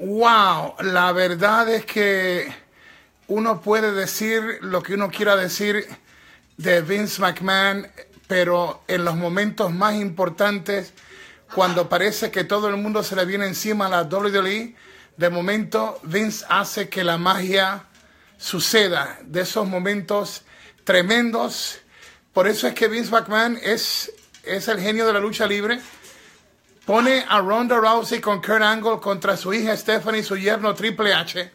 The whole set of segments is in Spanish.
Wow, la verdad es que uno puede decir lo que uno quiera decir de Vince McMahon, pero en los momentos más importantes, cuando parece que todo el mundo se le viene encima a la WWE, de momento Vince hace que la magia suceda, de esos momentos tremendos. Por eso es que Vince McMahon es, es el genio de la lucha libre Pone a Ronda Rousey con Kurt Angle contra su hija Stephanie y su yerno Triple H.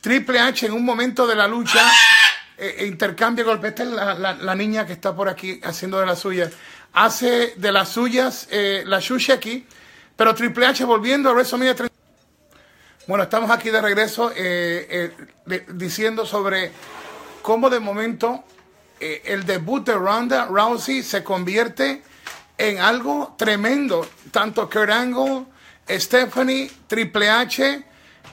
Triple H en un momento de la lucha eh, eh, intercambia golpes. Esta es la, niña que está por aquí haciendo de las suyas. Hace de las suyas eh, la Shushi aquí. Pero Triple H volviendo a WrestleMania Bueno, estamos aquí de regreso diciendo sobre cómo de momento el debut de Ronda Rousey se convierte en algo tremendo. Tanto Kurt Angle, Stephanie, Triple H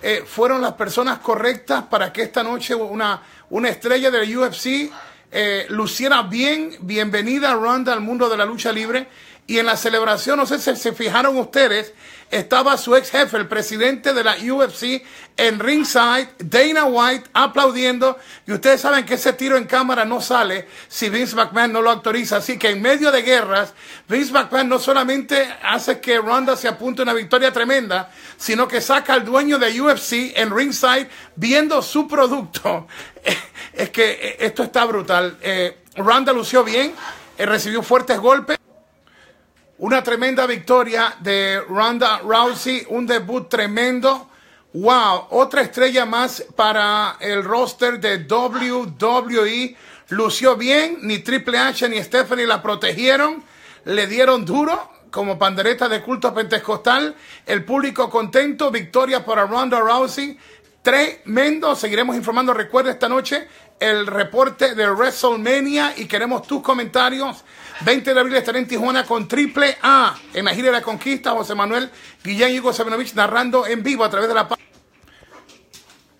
eh, fueron las personas correctas para que esta noche una, una estrella del UFC eh, luciera bien. Bienvenida, Ronda, al mundo de la lucha libre. Y en la celebración, no sé si se fijaron ustedes, estaba su ex jefe, el presidente de la UFC, en ringside, Dana White, aplaudiendo. Y ustedes saben que ese tiro en cámara no sale si Vince McMahon no lo autoriza. Así que en medio de guerras, Vince McMahon no solamente hace que Ronda se apunte una victoria tremenda, sino que saca al dueño de UFC en ringside viendo su producto. es que esto está brutal. Eh, Ronda lució bien, eh, recibió fuertes golpes. Una tremenda victoria de Ronda Rousey, un debut tremendo. Wow, otra estrella más para el roster de WWE. Lució bien, ni Triple H ni Stephanie la protegieron, le dieron duro como pandereta de culto pentecostal. El público contento, victoria para Ronda Rousey. Tremendo, seguiremos informando. Recuerda esta noche el reporte de WrestleMania y queremos tus comentarios. 20 de abril estaré en Tijuana con Triple A en la gira de conquista. José Manuel Guillén y Hugo Sabinovich narrando en vivo a través de la página.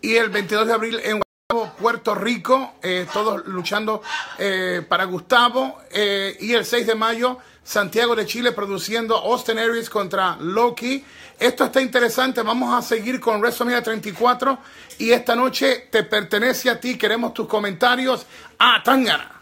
Y el 22 de abril en Puerto Rico, eh, todos luchando eh, para Gustavo. Eh, y el 6 de mayo Santiago de Chile produciendo Austin Aries contra Loki. Esto está interesante. Vamos a seguir con WrestleMania 34. Y esta noche te pertenece a ti. Queremos tus comentarios. A ah, Tangana.